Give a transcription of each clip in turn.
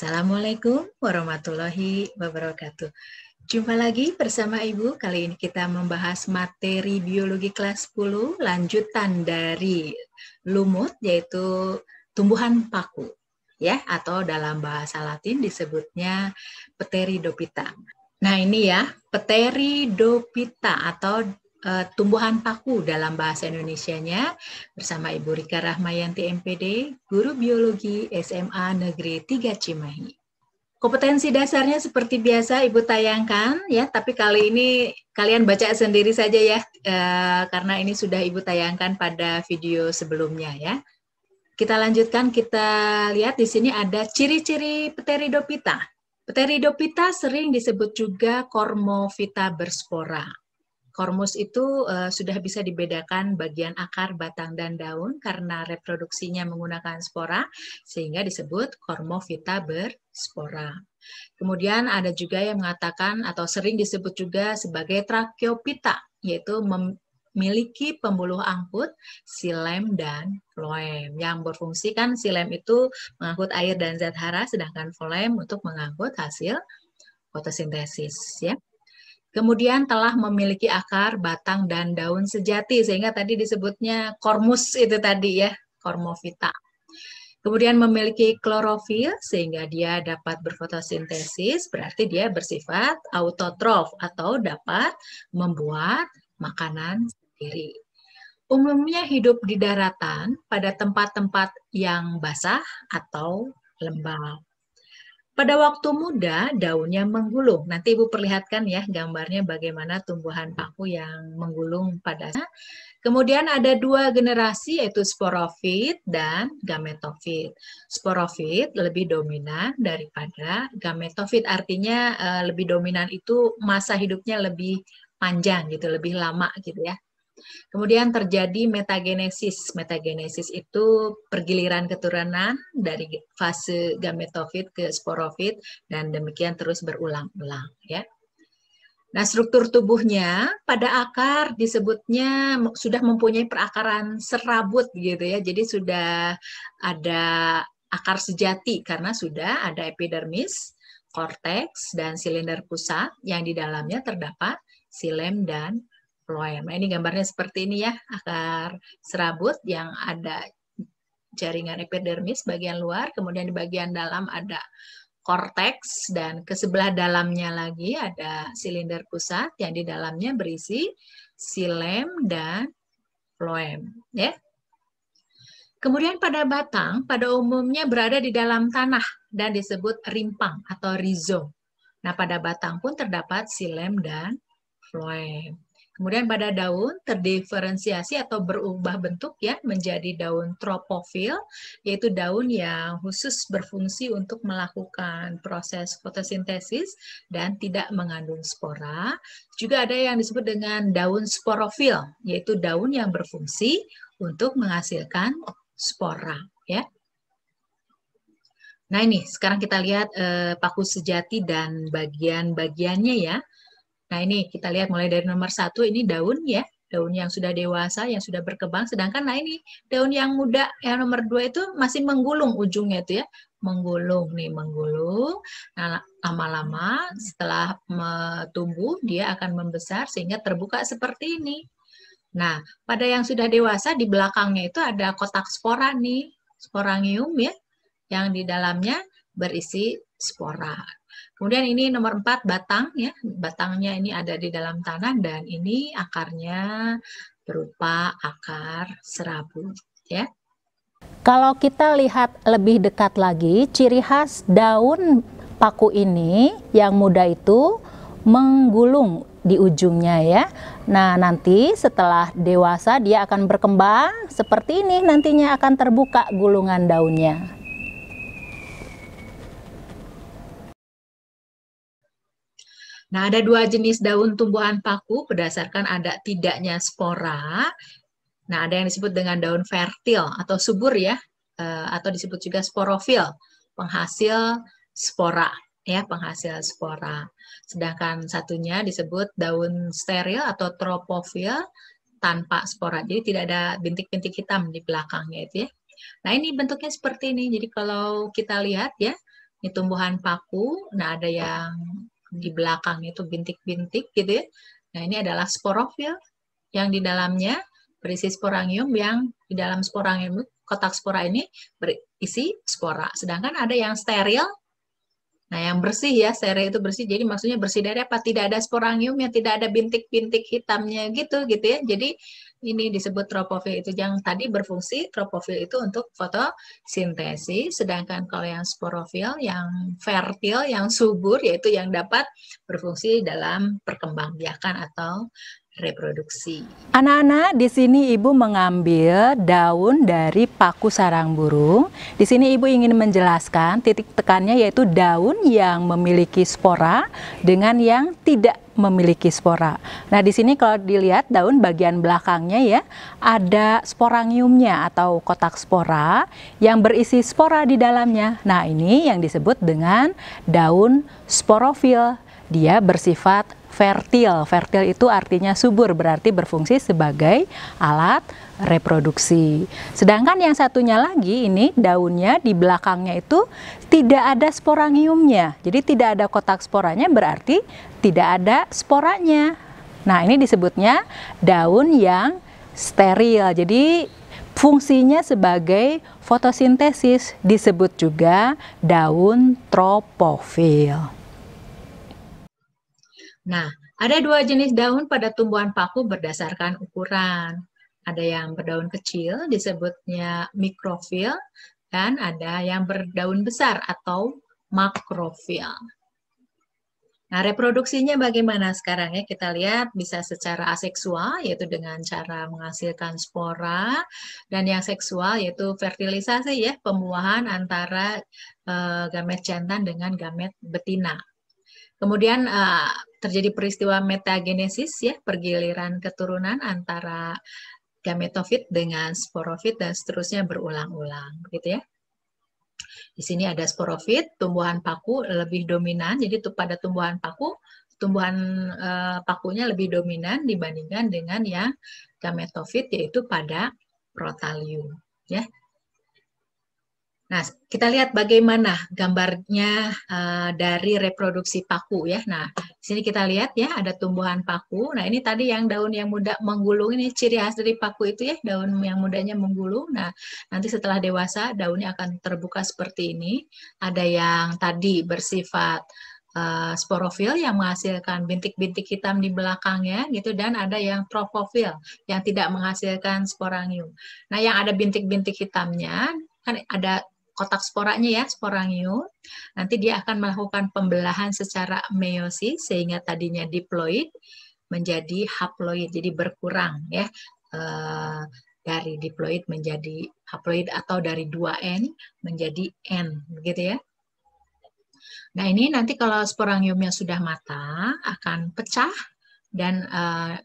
Assalamualaikum warahmatullahi wabarakatuh. Jumpa lagi bersama Ibu. Kali ini kita membahas materi biologi kelas 10 lanjutan dari lumut yaitu tumbuhan paku ya atau dalam bahasa Latin disebutnya Pteridophyta. Nah, ini ya Pteridophyta atau uh, tumbuhan paku dalam bahasa Indonesianya bersama Ibu Rika Rahmayanti MPD, guru biologi SMA Negeri 3 Cimahi. Kompetensi dasarnya seperti biasa Ibu tayangkan ya, tapi kali ini kalian baca sendiri saja ya uh, karena ini sudah Ibu tayangkan pada video sebelumnya ya. Kita lanjutkan kita lihat di sini ada ciri-ciri pteridopita. Pteridopita sering disebut juga kormovita berspora. Kormus itu uh, sudah bisa dibedakan bagian akar, batang, dan daun karena reproduksinya menggunakan spora, sehingga disebut kormovita berspora. Kemudian ada juga yang mengatakan atau sering disebut juga sebagai tracheopita, yaitu memiliki pembuluh angkut, silem, dan floem. Yang berfungsi kan silem itu mengangkut air dan zat hara, sedangkan floem untuk mengangkut hasil fotosintesis. Ya kemudian telah memiliki akar, batang, dan daun sejati, sehingga tadi disebutnya kormus itu tadi ya, kormovita. Kemudian memiliki klorofil, sehingga dia dapat berfotosintesis, berarti dia bersifat autotrof atau dapat membuat makanan sendiri. Umumnya hidup di daratan pada tempat-tempat yang basah atau lembab. Pada waktu muda, daunnya menggulung. Nanti Ibu perlihatkan ya gambarnya bagaimana tumbuhan paku yang menggulung pada Kemudian ada dua generasi yaitu sporofit dan gametofit. Sporofit lebih dominan daripada gametofit. Artinya eh, lebih dominan itu masa hidupnya lebih panjang gitu, lebih lama gitu ya. Kemudian terjadi metagenesis. Metagenesis itu pergiliran keturunan dari fase gametofit ke sporofit dan demikian terus berulang-ulang ya. Nah, struktur tubuhnya pada akar disebutnya sudah mempunyai perakaran serabut gitu ya. Jadi sudah ada akar sejati karena sudah ada epidermis, korteks dan silinder pusat yang di dalamnya terdapat silem dan ploem. Nah, ini gambarnya seperti ini ya, akar serabut yang ada jaringan epidermis bagian luar, kemudian di bagian dalam ada korteks dan ke sebelah dalamnya lagi ada silinder pusat yang di dalamnya berisi silem dan loem, ya. Kemudian pada batang pada umumnya berada di dalam tanah dan disebut rimpang atau rizom. Nah, pada batang pun terdapat silem dan phloem. Kemudian pada daun terdiferensiasi atau berubah bentuk ya menjadi daun tropofil, yaitu daun yang khusus berfungsi untuk melakukan proses fotosintesis dan tidak mengandung spora. Juga ada yang disebut dengan daun sporofil, yaitu daun yang berfungsi untuk menghasilkan spora ya. Nah ini sekarang kita lihat eh, paku sejati dan bagian-bagiannya ya. Nah ini kita lihat mulai dari nomor satu ini daun ya, daun yang sudah dewasa, yang sudah berkembang. Sedangkan nah ini daun yang muda, yang nomor dua itu masih menggulung ujungnya itu ya, menggulung nih menggulung. Nah, lama-lama setelah tumbuh dia akan membesar sehingga terbuka seperti ini. Nah, pada yang sudah dewasa di belakangnya itu ada kotak spora nih, sporangium ya, yang di dalamnya berisi spora. Kemudian ini nomor empat batang ya, batangnya ini ada di dalam tanah dan ini akarnya berupa akar serabut. ya. Kalau kita lihat lebih dekat lagi, ciri khas daun paku ini yang muda itu menggulung di ujungnya ya. Nah, nanti setelah dewasa dia akan berkembang seperti ini nantinya akan terbuka gulungan daunnya. Nah, ada dua jenis daun tumbuhan paku berdasarkan ada tidaknya spora. Nah, ada yang disebut dengan daun fertil atau subur ya, eh, atau disebut juga sporofil, penghasil spora ya, penghasil spora. Sedangkan satunya disebut daun steril atau tropofil tanpa spora. Jadi tidak ada bintik-bintik hitam di belakangnya itu ya. Nah, ini bentuknya seperti ini. Jadi kalau kita lihat ya, ini tumbuhan paku, nah ada yang di belakang itu bintik-bintik gitu ya. Nah, ini adalah sporofil yang di dalamnya berisi sporangium yang di dalam sporangium kotak spora ini berisi spora. Sedangkan ada yang steril. Nah, yang bersih ya, steril itu bersih. Jadi maksudnya bersih dari apa? Tidak ada sporangium, yang tidak ada bintik-bintik hitamnya gitu gitu ya. Jadi ini disebut tropofil itu yang tadi berfungsi tropofil itu untuk fotosintesis sedangkan kalau yang sporofil yang fertil yang subur yaitu yang dapat berfungsi dalam perkembangbiakan atau reproduksi. Anak-anak, di sini Ibu mengambil daun dari paku sarang burung. Di sini Ibu ingin menjelaskan titik tekannya yaitu daun yang memiliki spora dengan yang tidak memiliki spora. Nah, di sini kalau dilihat daun bagian belakangnya ya, ada sporangiumnya atau kotak spora yang berisi spora di dalamnya. Nah, ini yang disebut dengan daun sporofil. Dia bersifat fertil. Fertil itu artinya subur, berarti berfungsi sebagai alat reproduksi. Sedangkan yang satunya lagi ini daunnya di belakangnya itu tidak ada sporangiumnya. Jadi tidak ada kotak sporanya berarti tidak ada sporanya. Nah, ini disebutnya daun yang steril. Jadi fungsinya sebagai fotosintesis disebut juga daun tropofil. Nah, ada dua jenis daun pada tumbuhan paku berdasarkan ukuran. Ada yang berdaun kecil, disebutnya mikrofil, dan ada yang berdaun besar atau makrofil. Nah, reproduksinya bagaimana sekarang ya? Kita lihat bisa secara aseksual, yaitu dengan cara menghasilkan spora, dan yang seksual yaitu fertilisasi ya, pembuahan antara e, gamet jantan dengan gamet betina. Kemudian eh, terjadi peristiwa metagenesis ya, pergiliran keturunan antara gametofit dengan sporofit dan seterusnya berulang-ulang gitu ya. Di sini ada sporofit, tumbuhan paku lebih dominan. Jadi pada tumbuhan paku, tumbuhan eh, pakunya lebih dominan dibandingkan dengan yang gametofit yaitu pada protalium ya. Nah, kita lihat bagaimana gambarnya uh, dari reproduksi paku ya. Nah, Sini kita lihat ya, ada tumbuhan paku. Nah, ini tadi yang daun yang muda menggulung ini ciri khas dari paku itu ya, daun yang mudanya menggulung. Nah, nanti setelah dewasa daunnya akan terbuka seperti ini. Ada yang tadi bersifat uh, sporofil yang menghasilkan bintik-bintik hitam di belakangnya gitu dan ada yang trofofil yang tidak menghasilkan sporangium. Nah, yang ada bintik-bintik hitamnya kan ada kotak sporanya ya, sporangium. Nanti dia akan melakukan pembelahan secara meiosis sehingga tadinya diploid menjadi haploid, jadi berkurang ya. Eh, dari diploid menjadi haploid atau dari 2N menjadi N, begitu ya. Nah, ini nanti kalau sporangiumnya sudah matang akan pecah dan eh,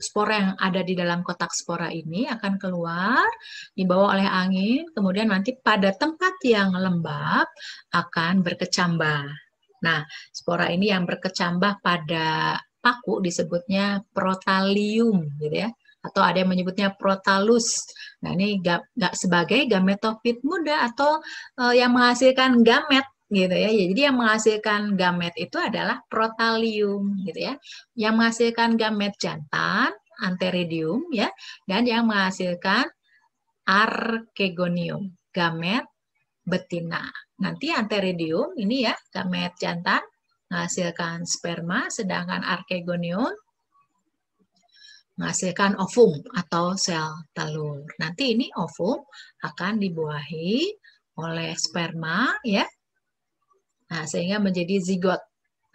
spora yang ada di dalam kotak spora ini akan keluar dibawa oleh angin, kemudian nanti pada tempat yang lembab akan berkecambah. Nah, spora ini yang berkecambah pada paku disebutnya protalium, gitu ya. Atau ada yang menyebutnya protalus. Nah, ini gak, gak sebagai gametofit muda atau uh, yang menghasilkan gamet gitu ya. Jadi yang menghasilkan gamet itu adalah protalium gitu ya. Yang menghasilkan gamet jantan anteridium ya dan yang menghasilkan arkegonium gamet betina. Nanti anteridium ini ya gamet jantan menghasilkan sperma sedangkan arkegonium menghasilkan ovum atau sel telur. Nanti ini ovum akan dibuahi oleh sperma ya Nah, sehingga menjadi zigot.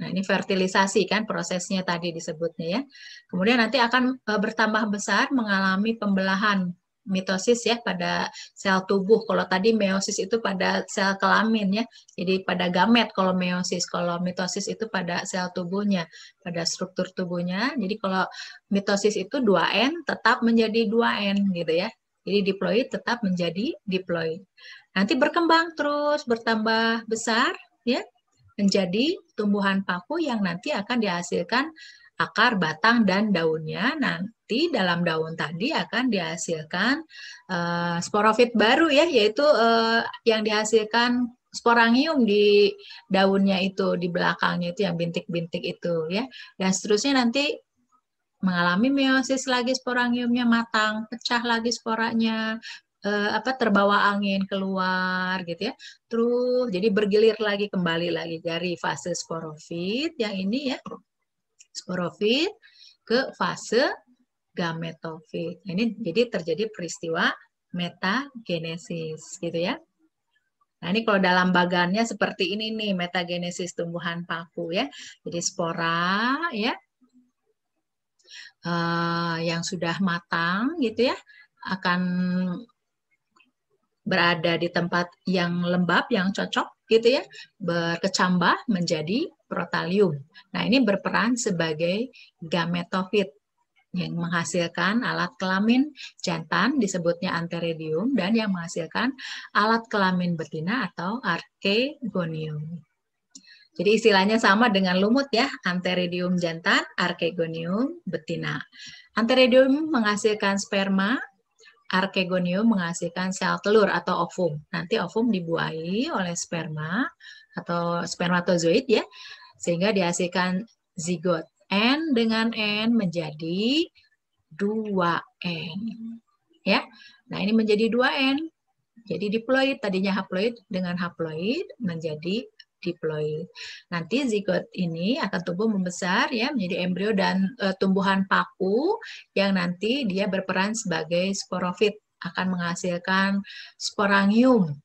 Nah, ini fertilisasi kan prosesnya tadi disebutnya ya. Kemudian nanti akan e, bertambah besar mengalami pembelahan mitosis ya pada sel tubuh. Kalau tadi meiosis itu pada sel kelamin ya. Jadi pada gamet kalau meiosis, kalau mitosis itu pada sel tubuhnya, pada struktur tubuhnya. Jadi kalau mitosis itu 2N tetap menjadi 2N gitu ya. Jadi diploid tetap menjadi diploid. Nanti berkembang terus bertambah besar ya menjadi tumbuhan paku yang nanti akan dihasilkan akar, batang, dan daunnya. Nanti dalam daun tadi akan dihasilkan uh, eh, sporofit baru ya, yaitu uh, yang dihasilkan sporangium di daunnya itu, di belakangnya itu yang bintik-bintik itu ya. Dan seterusnya nanti mengalami meiosis lagi sporangiumnya matang, pecah lagi sporanya, uh, apa terbawa angin keluar gitu ya. Terus jadi bergilir lagi kembali lagi dari fase sporofit yang ini ya. Sporofit ke fase gametofit. Ini jadi terjadi peristiwa metagenesis gitu ya. Nah, ini kalau dalam bagannya seperti ini nih, metagenesis tumbuhan paku ya. Jadi spora ya. Uh, yang sudah matang gitu ya akan berada di tempat yang lembab, yang cocok gitu ya, berkecambah menjadi protalium. Nah, ini berperan sebagai gametofit yang menghasilkan alat kelamin jantan disebutnya anteridium dan yang menghasilkan alat kelamin betina atau arkegonium. Jadi istilahnya sama dengan lumut ya, anteridium jantan, arkegonium betina. Anteridium menghasilkan sperma, Archegonium menghasilkan sel telur atau ovum. Nanti ovum dibuahi oleh sperma atau spermatozoid ya, sehingga dihasilkan zigot. N dengan N menjadi 2N. Ya. Nah, ini menjadi 2N. Jadi diploid tadinya haploid dengan haploid menjadi diploid. Nanti zigot ini akan tumbuh membesar ya menjadi embrio dan e, tumbuhan paku yang nanti dia berperan sebagai sporofit akan menghasilkan sporangium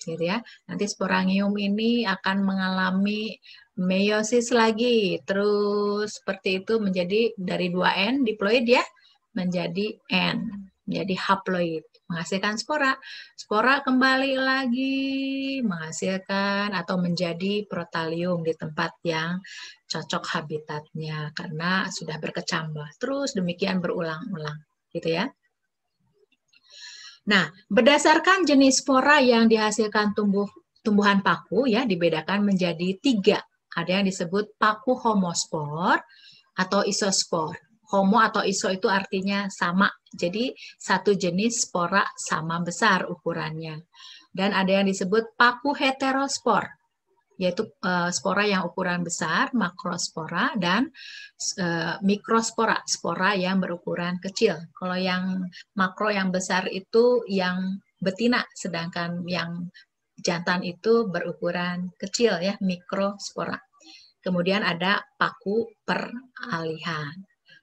gitu ya. Nanti sporangium ini akan mengalami meiosis lagi. Terus seperti itu menjadi dari 2N diploid ya menjadi N, menjadi haploid menghasilkan spora. Spora kembali lagi menghasilkan atau menjadi protalium di tempat yang cocok habitatnya karena sudah berkecambah. Terus demikian berulang-ulang gitu ya. Nah, berdasarkan jenis spora yang dihasilkan tumbuh tumbuhan paku ya dibedakan menjadi tiga. Ada yang disebut paku homospor atau isospor homo atau iso itu artinya sama. Jadi satu jenis spora sama besar ukurannya. Dan ada yang disebut paku heterospor, yaitu eh, spora yang ukuran besar, makrospora, dan eh, mikrospora, spora yang berukuran kecil. Kalau yang makro yang besar itu yang betina, sedangkan yang jantan itu berukuran kecil ya, mikrospora. Kemudian ada paku peralihan.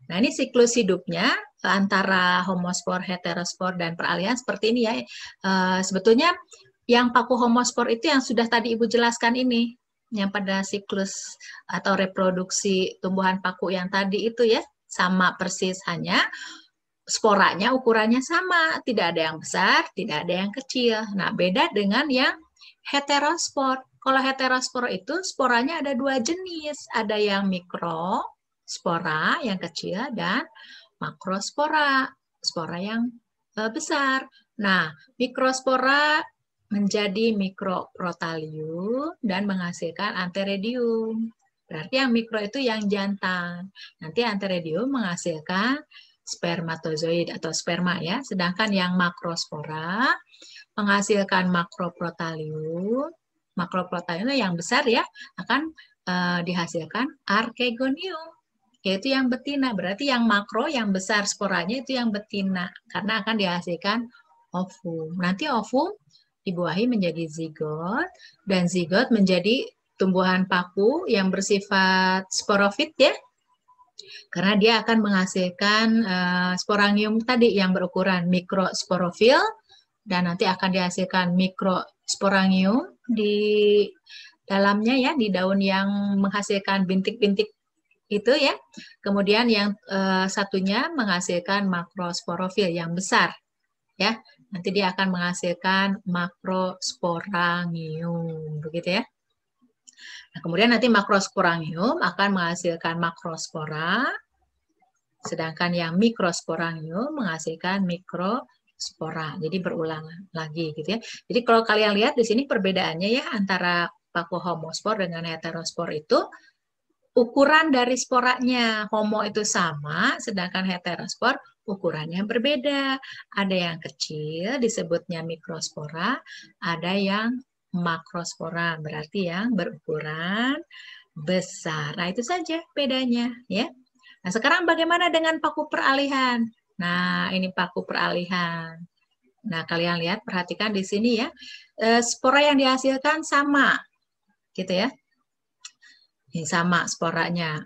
Nah, ini siklus hidupnya eh, antara homospor, heterospor, dan peralihan seperti ini ya. E, sebetulnya yang paku homospor itu yang sudah tadi Ibu jelaskan ini, yang pada siklus atau reproduksi tumbuhan paku yang tadi itu ya, sama persis hanya sporanya ukurannya sama, tidak ada yang besar, tidak ada yang kecil. Nah, beda dengan yang heterospor. Kalau heterospor itu sporanya ada dua jenis, ada yang mikro, spora yang kecil dan makrospora, spora yang e, besar. Nah, mikrospora menjadi mikroprotalium dan menghasilkan anteridium. Berarti yang mikro itu yang jantan. Nanti anteridium menghasilkan spermatozoid atau sperma ya. Sedangkan yang makrospora menghasilkan makroprotalium. Makroprotalium yang besar ya akan uh, dihasilkan arkegonium yaitu yang betina. Berarti yang makro, yang besar sporanya itu yang betina, karena akan dihasilkan ovum. Nanti ovum dibuahi menjadi zigot, dan zigot menjadi tumbuhan paku yang bersifat sporofit ya, karena dia akan menghasilkan uh, sporangium tadi yang berukuran mikrosporofil, dan nanti akan dihasilkan mikrosporangium di dalamnya ya di daun yang menghasilkan bintik-bintik itu ya. Kemudian yang uh, satunya menghasilkan makrosporofil yang besar ya. Nanti dia akan menghasilkan makrosporangium begitu ya. Nah, kemudian nanti makrosporangium akan menghasilkan makrospora sedangkan yang mikrosporangium menghasilkan mikro spora. Jadi berulang lagi gitu ya. Jadi kalau kalian lihat di sini perbedaannya ya antara paku homospor dengan heterospor itu ukuran dari sporanya homo itu sama, sedangkan heterospor ukurannya berbeda. Ada yang kecil disebutnya mikrospora, ada yang makrospora berarti yang berukuran besar. Nah, itu saja bedanya ya. Nah, sekarang bagaimana dengan paku peralihan? Nah, ini paku peralihan. Nah, kalian lihat perhatikan di sini ya. Eh, spora yang dihasilkan sama. Gitu ya yang sama sporanya.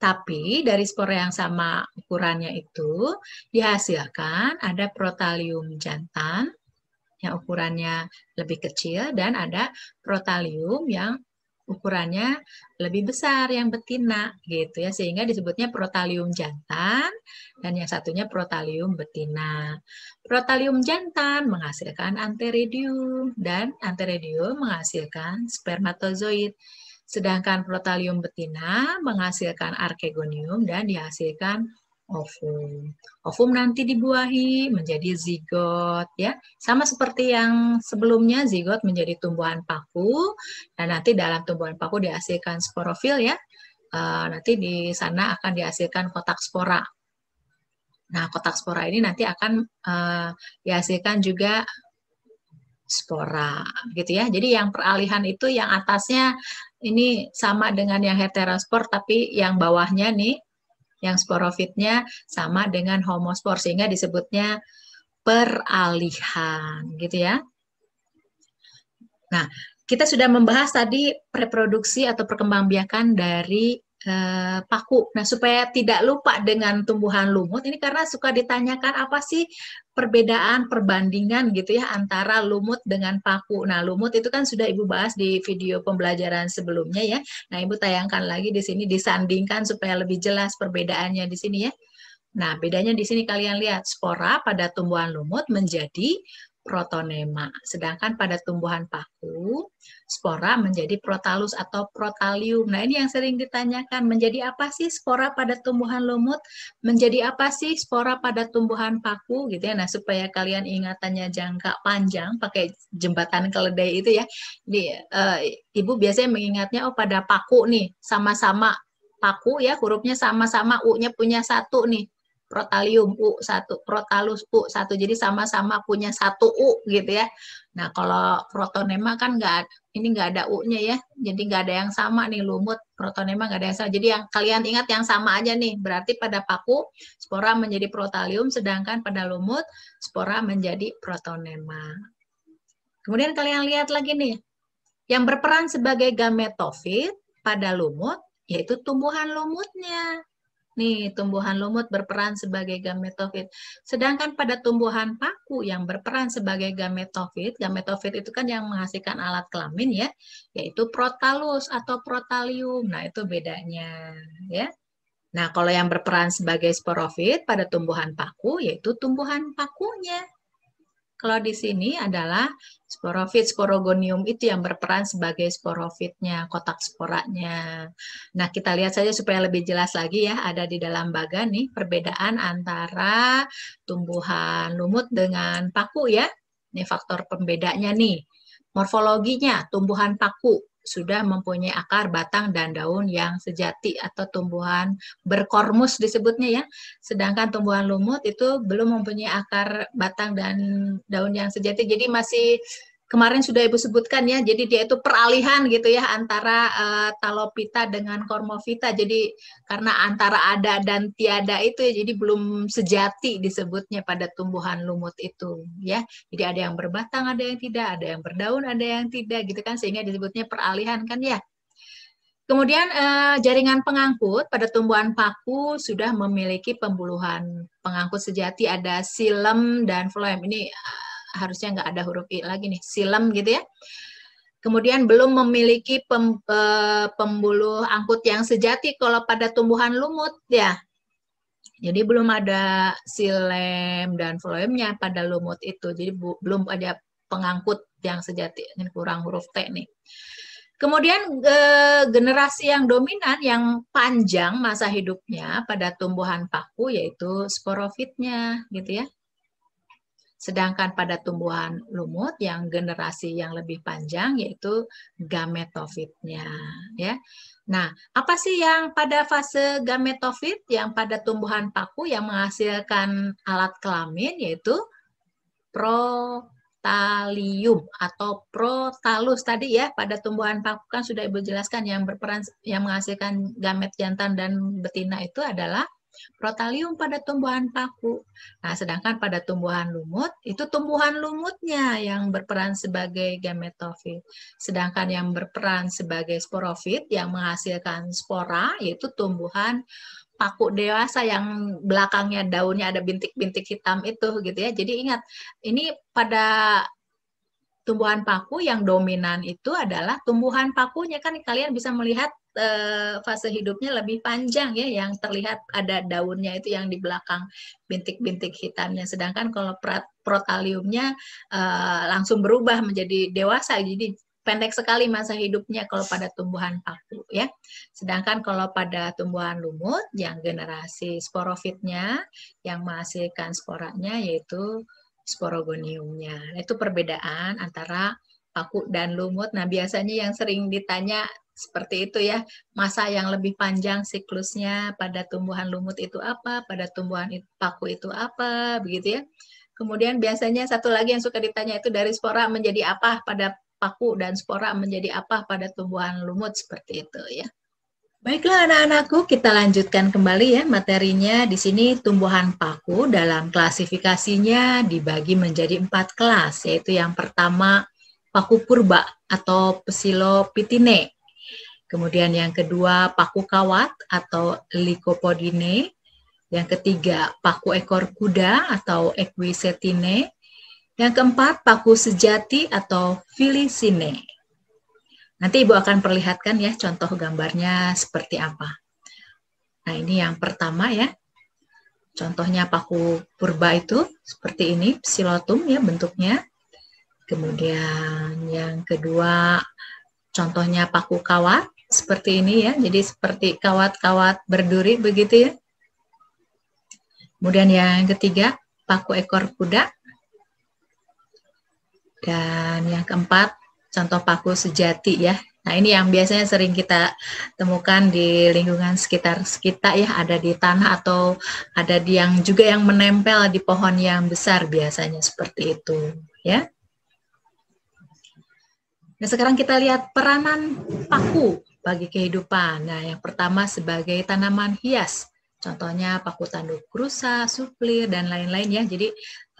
Tapi dari spora yang sama ukurannya itu dihasilkan ada protalium jantan yang ukurannya lebih kecil dan ada protalium yang ukurannya lebih besar yang betina gitu ya sehingga disebutnya protalium jantan dan yang satunya protalium betina. Protalium jantan menghasilkan anteridium dan anteridium menghasilkan spermatozoid. Sedangkan protalium betina menghasilkan arkegonium dan dihasilkan ovum. Ovum nanti dibuahi menjadi zigot ya. Sama seperti yang sebelumnya zigot menjadi tumbuhan paku dan nanti dalam tumbuhan paku dihasilkan sporofil ya. E, nanti di sana akan dihasilkan kotak spora. Nah, kotak spora ini nanti akan e, dihasilkan juga spora gitu ya. Jadi yang peralihan itu yang atasnya ini sama dengan yang heterospor tapi yang bawahnya nih yang sporofitnya sama dengan homospor sehingga disebutnya peralihan gitu ya. Nah, kita sudah membahas tadi reproduksi atau perkembangbiakan dari Eh, paku. Nah, supaya tidak lupa dengan tumbuhan lumut ini karena suka ditanyakan apa sih perbedaan perbandingan gitu ya antara lumut dengan paku. Nah, lumut itu kan sudah Ibu bahas di video pembelajaran sebelumnya ya. Nah, Ibu tayangkan lagi di sini disandingkan supaya lebih jelas perbedaannya di sini ya. Nah, bedanya di sini kalian lihat spora pada tumbuhan lumut menjadi protonema. Sedangkan pada tumbuhan paku, spora menjadi protalus atau protalium. Nah, ini yang sering ditanyakan, menjadi apa sih spora pada tumbuhan lumut? Menjadi apa sih spora pada tumbuhan paku gitu ya. Nah, supaya kalian ingatannya jangka panjang pakai jembatan keledai itu ya. Di uh, eh, ibu biasanya mengingatnya oh pada paku nih, sama-sama paku ya hurufnya sama-sama U-nya punya satu nih protalium U 1 protalus U 1 Jadi sama-sama punya satu U gitu ya. Nah kalau protonema kan nggak ini enggak ada U-nya ya. Jadi enggak ada yang sama nih lumut protonema enggak ada yang sama. Jadi yang kalian ingat yang sama aja nih. Berarti pada paku spora menjadi protalium, sedangkan pada lumut spora menjadi protonema. Kemudian kalian lihat lagi nih. Yang berperan sebagai gametofit pada lumut yaitu tumbuhan lumutnya. Nih, tumbuhan lumut berperan sebagai gametofit. Sedangkan pada tumbuhan paku yang berperan sebagai gametofit, gametofit itu kan yang menghasilkan alat kelamin ya, yaitu protalus atau protalium. Nah, itu bedanya ya. Nah, kalau yang berperan sebagai sporofit pada tumbuhan paku yaitu tumbuhan pakunya. Kalau di sini adalah sporofit sporogonium itu yang berperan sebagai sporofitnya, kotak sporanya. Nah, kita lihat saja supaya lebih jelas lagi ya, ada di dalam bagan nih perbedaan antara tumbuhan lumut dengan paku ya. Ini faktor pembedanya nih. Morfologinya, tumbuhan paku sudah mempunyai akar, batang, dan daun yang sejati atau tumbuhan berkormus disebutnya ya. Sedangkan tumbuhan lumut itu belum mempunyai akar, batang, dan daun yang sejati. Jadi masih kemarin sudah Ibu sebutkan ya, jadi dia itu peralihan gitu ya antara uh, talopita dengan kormovita. Jadi karena antara ada dan tiada itu ya, jadi belum sejati disebutnya pada tumbuhan lumut itu ya. Jadi ada yang berbatang, ada yang tidak, ada yang berdaun, ada yang tidak gitu kan sehingga disebutnya peralihan kan ya. Kemudian eh, jaringan pengangkut pada tumbuhan paku sudah memiliki pembuluhan pengangkut sejati ada silem dan phloem Ini eh, harusnya nggak ada huruf i lagi nih silam gitu ya kemudian belum memiliki pem, e, pembuluh angkut yang sejati kalau pada tumbuhan lumut ya. Jadi belum ada silem dan floemnya pada lumut itu. Jadi bu, belum ada pengangkut yang sejati. Ini kurang huruf T nih. Kemudian e, generasi yang dominan yang panjang masa hidupnya pada tumbuhan paku yaitu sporofitnya gitu ya. Sedangkan pada tumbuhan lumut yang generasi yang lebih panjang yaitu gametofitnya ya. Nah, apa sih yang pada fase gametofit yang pada tumbuhan paku yang menghasilkan alat kelamin yaitu protalium atau protalus tadi ya pada tumbuhan paku kan sudah Ibu jelaskan yang berperan yang menghasilkan gamet jantan dan betina itu adalah protalium pada tumbuhan paku. Nah, sedangkan pada tumbuhan lumut, itu tumbuhan lumutnya yang berperan sebagai gametofit. Sedangkan yang berperan sebagai sporofit yang menghasilkan spora, yaitu tumbuhan paku dewasa yang belakangnya daunnya ada bintik-bintik hitam itu gitu ya. Jadi ingat, ini pada tumbuhan paku yang dominan itu adalah tumbuhan pakunya kan kalian bisa melihat Eh, fase hidupnya lebih panjang ya yang terlihat ada daunnya itu yang di belakang bintik-bintik hitamnya sedangkan kalau protaliumnya eh, langsung berubah menjadi dewasa jadi pendek sekali masa hidupnya kalau pada tumbuhan paku ya. Sedangkan kalau pada tumbuhan lumut yang generasi sporofitnya yang menghasilkan sporanya yaitu sporogoniumnya. Nah, itu perbedaan antara paku dan lumut. Nah, biasanya yang sering ditanya seperti itu ya, masa yang lebih panjang siklusnya pada tumbuhan lumut itu apa, pada tumbuhan paku itu apa, begitu ya. Kemudian biasanya satu lagi yang suka ditanya itu dari spora menjadi apa pada paku dan spora menjadi apa pada tumbuhan lumut seperti itu ya. Baiklah anak-anakku, kita lanjutkan kembali ya materinya. Di sini tumbuhan paku dalam klasifikasinya dibagi menjadi empat kelas, yaitu yang pertama paku purba atau psilopitine Kemudian yang kedua paku kawat atau Lycopodine. Yang ketiga paku ekor kuda atau Equisetine. Yang keempat paku sejati atau filisine. Nanti Ibu akan perlihatkan ya contoh gambarnya seperti apa. Nah ini yang pertama ya. Contohnya paku purba itu seperti ini, psilotum ya bentuknya. Kemudian yang kedua Contohnya paku kawat, seperti ini ya. Jadi seperti kawat-kawat berduri begitu ya. Kemudian yang ketiga, paku ekor kuda. Dan yang keempat, contoh paku sejati ya. Nah, ini yang biasanya sering kita temukan di lingkungan sekitar kita ya, ada di tanah atau ada di yang juga yang menempel di pohon yang besar biasanya seperti itu, ya. Nah, sekarang kita lihat peranan paku bagi kehidupan. Nah, yang pertama sebagai tanaman hias. Contohnya paku tanduk rusa, suplir, dan lain-lain ya. Jadi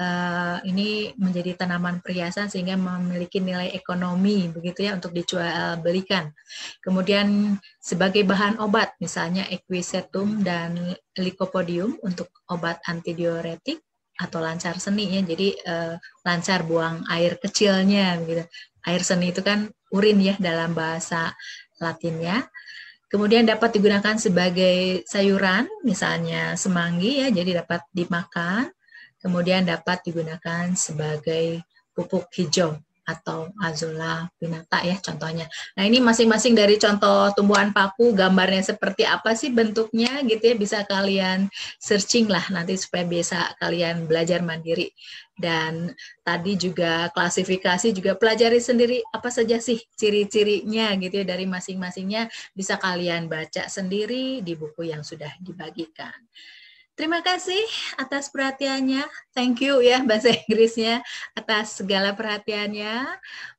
uh, ini menjadi tanaman perhiasan sehingga memiliki nilai ekonomi begitu ya untuk dijual belikan. Kemudian sebagai bahan obat misalnya equisetum dan lycopodium untuk obat antidiuretik atau lancar seni ya. Jadi uh, lancar buang air kecilnya gitu. Air seni itu kan urin ya dalam bahasa Latinnya. Kemudian dapat digunakan sebagai sayuran, misalnya semanggi ya, jadi dapat dimakan. Kemudian dapat digunakan sebagai pupuk hijau atau azula pinata ya contohnya. Nah ini masing-masing dari contoh tumbuhan paku gambarnya seperti apa sih bentuknya gitu ya bisa kalian searching lah nanti supaya bisa kalian belajar mandiri dan tadi juga klasifikasi juga pelajari sendiri apa saja sih ciri-cirinya gitu ya dari masing-masingnya bisa kalian baca sendiri di buku yang sudah dibagikan. Terima kasih atas perhatiannya. Thank you ya bahasa Inggrisnya atas segala perhatiannya.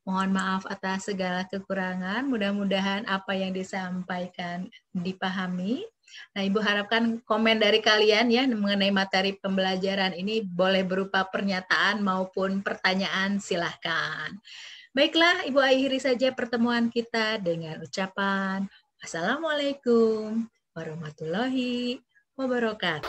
Mohon maaf atas segala kekurangan. Mudah-mudahan apa yang disampaikan dipahami. Nah, Ibu harapkan komen dari kalian ya mengenai materi pembelajaran ini boleh berupa pernyataan maupun pertanyaan silahkan. Baiklah, Ibu akhiri saja pertemuan kita dengan ucapan Assalamualaikum warahmatullahi wabarakatuh.